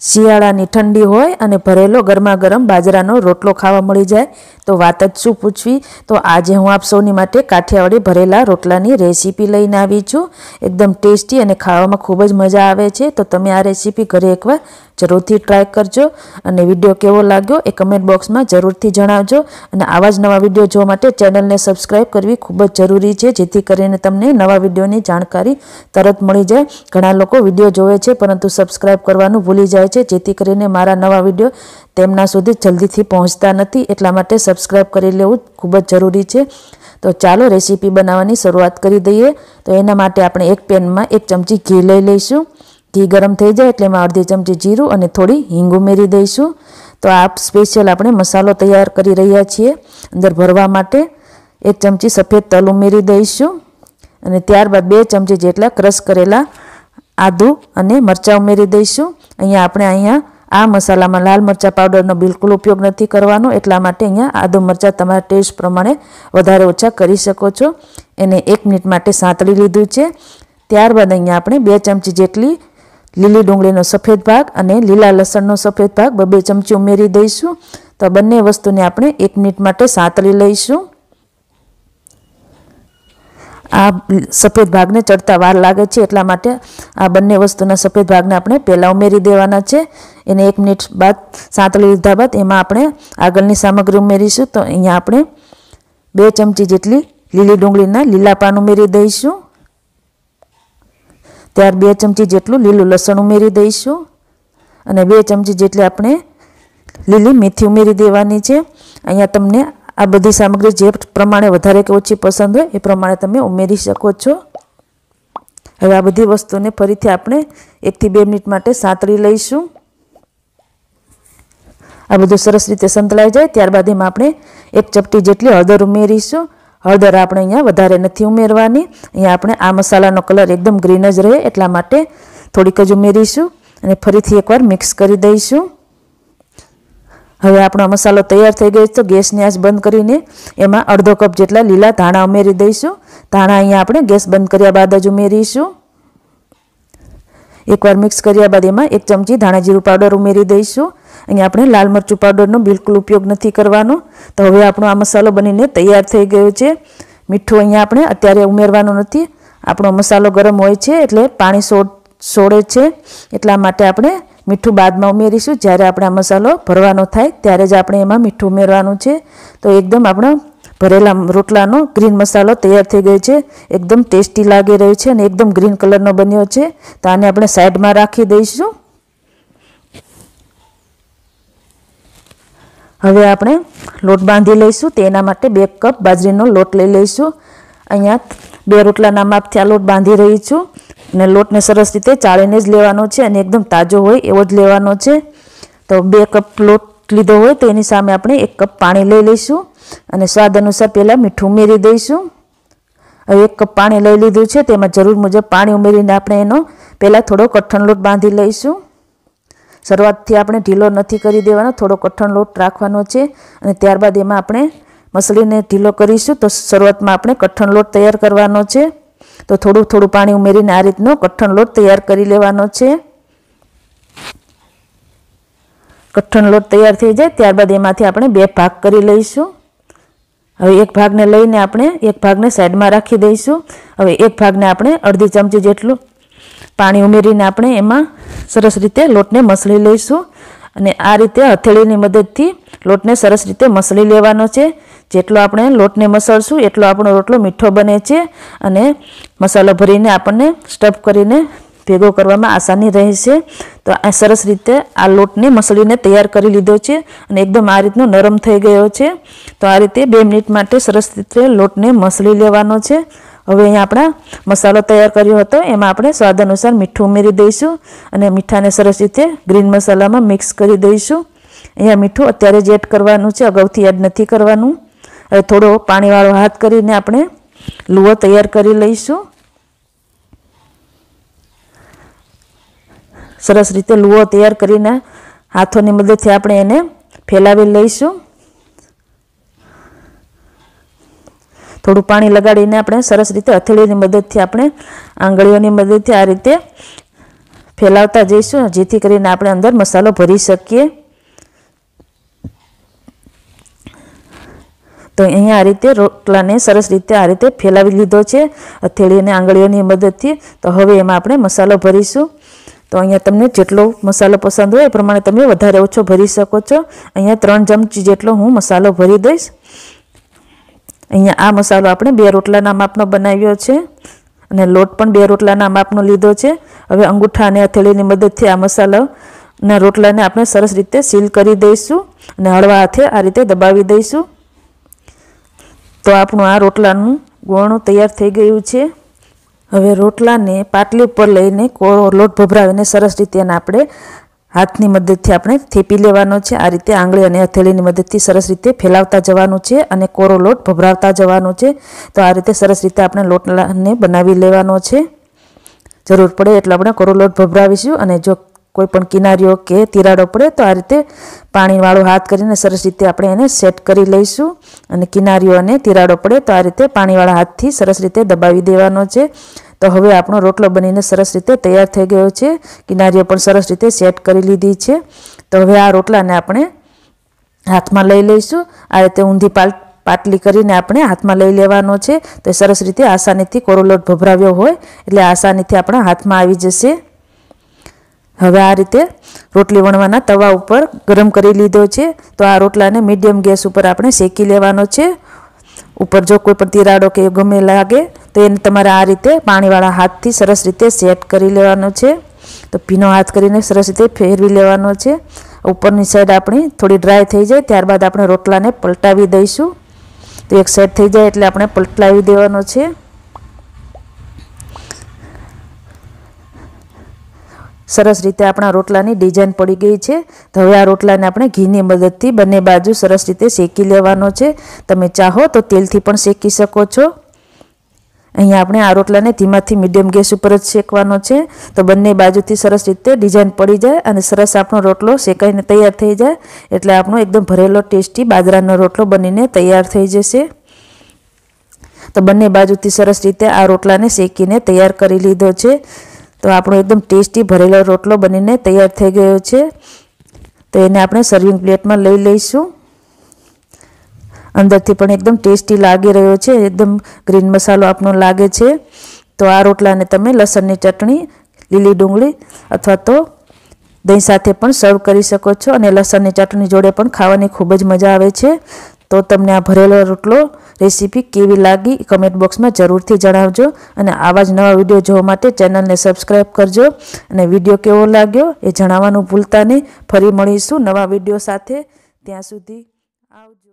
શિયાળાની ઠંડી હોય અને ભરેલો ગરમા ગરમ બાજરાનો રોટલો ખાવા મળી જાય તો વાત જ શું પૂછવી તો આજે હું આપ સૌની માટે કાઠિયાવાડી ભરેલા રોટલાની રેસીપી લઈને આવી છું એકદમ ટેસ્ટી અને ખાવામાં ખૂબ જ મજા આવે છે તો તમે આ રેસીપી ઘરે એકવાર જરૂરથી ટ્રાય કરજો અને વિડીયો કેવો લાગ્યો એ કમેન્ટ બોક્સમાં જરૂરથી જણાવજો અને આવા જ નવા વિડીયો જોવા માટે ચેનલને સબસ્ક્રાઈબ કરવી ખૂબ જ જરૂરી છે જેથી કરીને તમને નવા વિડીયોની જાણકારી તરત મળી જાય ઘણા લોકો વિડીયો જોવે છે પરંતુ સબસ્ક્રાઈબ કરવાનું ભૂલી જાય થાય છે જેથી કરીને મારા નવા વિડીયો તેમના સુધી જલ્દીથી પહોંચતા નથી એટલા માટે સબસ્ક્રાઈબ કરી લેવું ખૂબ જ જરૂરી છે તો ચાલો રેસીપી બનાવવાની શરૂઆત કરી દઈએ તો એના માટે આપણે એક પેનમાં એક ચમચી ઘી લઈ લઈશું ઘી ગરમ થઈ જાય એટલે એમાં અડધી ચમચી જીરું અને થોડી હિંગ ઉમેરી દઈશું તો આ સ્પેશિયલ આપણે મસાલો તૈયાર કરી રહ્યા છીએ અંદર ભરવા માટે એક ચમચી સફેદ તલ ઉમેરી દઈશું અને ત્યારબાદ બે ચમચી જેટલા ક્રશ કરેલા આદું અને મરચાં ઉમેરી દઈશું અહીંયા આપણે અહીંયા આ મસાલામાં લાલ મરચાં પાવડરનો બિલકુલ ઉપયોગ નથી કરવાનો એટલા માટે અહીંયા આદુ મરચાં તમારા ટેસ્ટ પ્રમાણે વધારે ઓછા કરી શકો છો એને એક મિનિટ માટે સાંતળી લીધું છે ત્યારબાદ અહીંયા આપણે બે ચમચી જેટલી લીલી ડુંગળીનો સફેદ ભાગ અને લીલા લસણનો સફેદ ભાગ બબે ચમચી ઉમેરી દઈશું તો બંને વસ્તુને આપણે એક મિનિટ માટે સાંતળી લઈશું આ સફેદ ભાગને ચડતા વાર લાગે છે એટલા માટે આ બંને વસ્તુના સફેદ ભાગને આપણે પહેલાં ઉમેરી દેવાના છે એને એક મિનિટ બાદ સાંતળી લીધા બાદ એમાં આપણે આગળની સામગ્રી ઉમેરીશું તો અહીંયા આપણે બે ચમચી જેટલી લીલી ડુંગળીના લીલા પાન ઉમેરી દઈશું ત્યાર બે ચમચી જેટલું લીલું લસણ ઉમેરી દઈશું અને બે ચમચી જેટલી આપણે લીલી મેથી ઉમેરી દેવાની છે અહીંયા તમને આ બધી સામગ્રી જે પ્રમાણે વધારે કે ઓછી પસંદ હોય એ પ્રમાણે તમે ઉમેરી શકો છો હવે આ બધી વસ્તુને ફરીથી આપણે એકથી બે મિનિટ માટે સાંતળી લઈશું આ બધું સરસ રીતે સંતળાઈ જાય ત્યારબાદ એમાં આપણે એક ચપટી જેટલી હળદર ઉમેરીશું હળદર આપણે અહીંયા વધારે નથી ઉમેરવાની અહીંયા આપણે આ મસાલાનો કલર એકદમ ગ્રીન જ રહે એટલા માટે થોડીક જ ઉમેરીશું અને ફરીથી એકવાર મિક્સ કરી દઈશું હવે આપણો મસાલો તૈયાર થઈ ગયો તો ગેસની આંચ બંધ કરીને એમાં અડધો કપ જેટલા લીલા ધાણા ઉમેરી દઈશું ધાણા અહીંયા આપણે ગેસ બંધ કર્યા બાદ જ ઉમેરીશું એકવાર મિક્સ કર્યા બાદ એમાં એક ચમચી ધાણા જીરું પાવડર ઉમેરી દઈશું અહીંયા આપણે લાલ મરચું પાવડરનો બિલકુલ ઉપયોગ નથી કરવાનો તો હવે આપણો આ મસાલો બનીને તૈયાર થઈ ગયો છે મીઠું અહીંયા આપણે અત્યારે ઉમેરવાનું નથી આપણો મસાલો ગરમ હોય છે એટલે પાણી સોડ સોડે છે એટલા માટે આપણે મીઠું બાદમાં ઉમેરીશું જ્યારે આપણે આ મસાલો ભરવાનો થાય ત્યારે જ આપણે એમાં મીઠું ઉમેરવાનું છે તો એકદમ આપણો ભરેલા રોટલાનો ગ્રીન મસાલો તૈયાર થઈ ગયો છે એકદમ ટેસ્ટી લાગી રહ્યો છે અને એકદમ ગ્રીન કલરનો બન્યો છે તો આને આપણે સાઈડમાં રાખી દઈશું હવે આપણે લોટ બાંધી લઈશું તેના માટે બે કપ બાજરીનો લોટ લઈ લઈશું અહીંયા બે રોટલાના માપથી આ લોટ બાંધી રહી છું અને લોટને સરસ રીતે ચાળીને જ લેવાનો છે અને એકદમ તાજો હોય એવો જ લેવાનો છે તો બે કપ લોટ લીધો હોય તો એની સામે આપણે એક કપ પાણી લઈ લઈશું અને સ્વાદ અનુસાર પહેલાં મીઠું ઉમેરી દઈશું હવે એક કપ પાણી લઈ લીધું છે તેમાં જરૂર મુજબ પાણી ઉમેરીને આપણે એનો પહેલાં થોડો કઠણ લોટ બાંધી લઈશું શરૂઆતથી આપણે ઢીલો નથી કરી દેવાનો થોડો કઠણ લોટ રાખવાનો છે અને ત્યારબાદ એમાં આપણે મસળીને ઢીલો કરીશું તો શરૂઆતમાં આપણે કઠણ લોટ તૈયાર કરવાનો છે તો થોડું થોડું પાણી ઉમેરીને આ રીતનો કઠણ લોટ તૈયાર કરી લેવાનો છે કઠણ લોટ તૈયાર થઈ જાય ત્યારબાદ એમાંથી આપણે બે ભાગ કરી લઈશું હવે એક ભાગને લઈને આપણે એક ભાગને સાઈડમાં રાખી દઈશું હવે એક ભાગને આપણે અડધી ચમચી જેટલું પાણી ઉમેરીને આપણે એમાં સરસ રીતે લોટને મસળી લઈશું અને આ રીતે હથેળીની મદદથી લોટને સરસ રીતે મસળી લેવાનો છે જેટલો આપણે લોટને મસળશું એટલો આપણો રોટલો મીઠો બને છે અને મસાલો ભરીને આપણને સ્ટફ કરીને ભેગો કરવામાં આસાની રહેશે તો આ સરસ રીતે આ લોટને મસળીને તૈયાર કરી લીધો છે અને એકદમ આ રીતનો નરમ થઈ ગયો છે તો આ રીતે બે મિનિટ માટે સરસ રીતે લોટને મસળી લેવાનો છે હવે અહીંયા આપણા મસાલો તૈયાર કર્યો હતો એમાં આપણે સ્વાદ અનુસાર મીઠું ઉમેરી દઈશું અને મીઠાને સરસ રીતે ગ્રીન મસાલામાં મિક્સ કરી દઈશું અહીંયા મીઠું અત્યારે જ એડ કરવાનું છે અગાઉથી એડ નથી કરવાનું હવે થોડો પાણીવાળો હાથ કરીને આપણે લુઓ તૈયાર કરી લઈશું સરસ રીતે લુઓ તૈયાર કરીને હાથોની મદદથી આપણે એને ફેલાવી લઈશું થોડું પાણી લગાડીને આપણે સરસ રીતે હથેળીની મદદથી આપણે આંગળીઓની મદદથી આ રીતે ફેલાવતા જઈશું જેથી કરીને આપણે અંદર મસાલો ભરી શકીએ તો અહીંયા આ રીતે રોટલાને સરસ રીતે આ રીતે ફેલાવી લીધો છે હથેળી અને આંગળીઓની મદદથી તો હવે એમાં આપણે મસાલો ભરીશું તો અહીંયા તમને જેટલો મસાલો પસંદ હોય એ પ્રમાણે તમે વધારે ઓછો ભરી શકો છો અહીંયા ત્રણ ચમચી જેટલો હું મસાલો ભરી દઈશ અહીંયા આ મસાલો આપણે બે રોટલાના માપનો બનાવ્યો છે અને લોટ પણ બે રોટલાના માપનો લીધો છે હવે અંગૂઠા અને હથેળીની મદદથી આ મસાલાના રોટલાને આપણે સરસ રીતે સીલ કરી દઈશું અને હળવા હાથે આ રીતે દબાવી દઈશું તો આપણું આ રોટલાનું ગોણું તૈયાર થઈ ગયું છે હવે રોટલાને પાટલી ઉપર લઈને કોળો લોટ ભભરાવીને સરસ રીતે આપણે હાથની મદદથી આપણે થેપી લેવાનો છે આ રીતે આંગળી અને હથેળીની મદદથી સરસ રીતે ફેલાવતા જવાનું છે અને કોરો લોટ ભભરાવતા જવાનો છે તો આ રીતે સરસ રીતે આપણે લોટને બનાવી લેવાનો છે જરૂર પડે એટલે આપણે કોરો લોટ ભભરાવીશું અને જો કોઈ પણ કિનારીઓ કે તિરાડો પડે તો આ રીતે પાણીવાળો હાથ કરીને સરસ રીતે આપણે એને સેટ કરી લઈશું અને કિનારીઓ અને તિરાડો પડે તો આ રીતે પાણીવાળા હાથથી સરસ રીતે દબાવી દેવાનો છે તો હવે આપણો રોટલો બનીને સરસ રીતે તૈયાર થઈ ગયો છે કિનારીઓ પણ સરસ રીતે સેટ કરી લીધી છે તો હવે આ રોટલાને આપણે હાથમાં લઈ લઈશું આ રીતે ઊંધી પાલ પાટલી કરીને આપણે હાથમાં લઈ લેવાનો છે તો સરસ રીતે આસાનીથી કોરોલોટ ભભરાવ્યો હોય એટલે આસાનીથી આપણા હાથમાં આવી જશે હવે આ રીતે રોટલી વણવાના તવા ઉપર ગરમ કરી લીધો છે તો આ રોટલાને મીડિયમ ગેસ ઉપર આપણે શેકી લેવાનો છે ઉપર જો કોઈ પણ તિરાડો કે ગમે લાગે તો એને તમારે આ રીતે પાણીવાળા હાથથી સરસ રીતે સેટ કરી લેવાનો છે તો ભીનો હાથ કરીને સરસ રીતે ફેરવી લેવાનો છે ઉપરની સાઈડ આપણી થોડી ડ્રાય થઈ જાય ત્યારબાદ આપણે રોટલાને પલટાવી દઈશું તો એક સાઈડ થઈ જાય એટલે આપણે પલટાવી દેવાનો છે સરસ રીતે આપણા રોટલાની ડિઝાઇન પડી ગઈ છે તો હવે આ રોટલાને આપણે ઘીની મદદથી બંને બાજુ સરસ રીતે શેકી લેવાનો છે તમે ચાહો તો તેલથી પણ શેકી શકો છો અહીંયા આપણે આ રોટલાને ધીમાથી મીડિયમ ગેસ ઉપર જ શેકવાનો છે તો બંને બાજુથી સરસ રીતે ડિઝાઇન પડી જાય અને સરસ આપણો રોટલો શેકાઈને તૈયાર થઈ જાય એટલે આપણો એકદમ ભરેલો ટેસ્ટી બાજરાનો રોટલો બનીને તૈયાર થઈ જશે તો બંને બાજુથી સરસ રીતે આ રોટલાને શેકીને તૈયાર કરી લીધો છે તો આપણો એકદમ ટેસ્ટી ભરેલો રોટલો બનીને તૈયાર થઈ ગયો છે તો એને આપણે સર્વિંગ પ્લેટમાં લઈ લઈશું અંદરથી પણ એકદમ ટેસ્ટી લાગી રહ્યો છે એકદમ ગ્રીન મસાલો આપણો લાગે છે તો આ રોટલાને તમે લસણની ચટણી લીલી ડુંગળી અથવા તો દહીં સાથે પણ સર્વ કરી શકો છો અને લસણની ચટણી જોડે પણ ખાવાની ખૂબ જ મજા આવે છે તો તમને આ ભરેલો રોટલો રેસીપી કેવી લાગી કમેન્ટ બોક્સમાં જરૂરથી જણાવજો અને આવા જ નવા વિડીયો જોવા માટે ચેનલને સબસ્ક્રાઈબ કરજો અને વિડીયો કેવો લાગ્યો એ જણાવવાનું ભૂલતા નહીં ફરી મળીશું નવા વિડીયો સાથે ત્યાં સુધી આવજો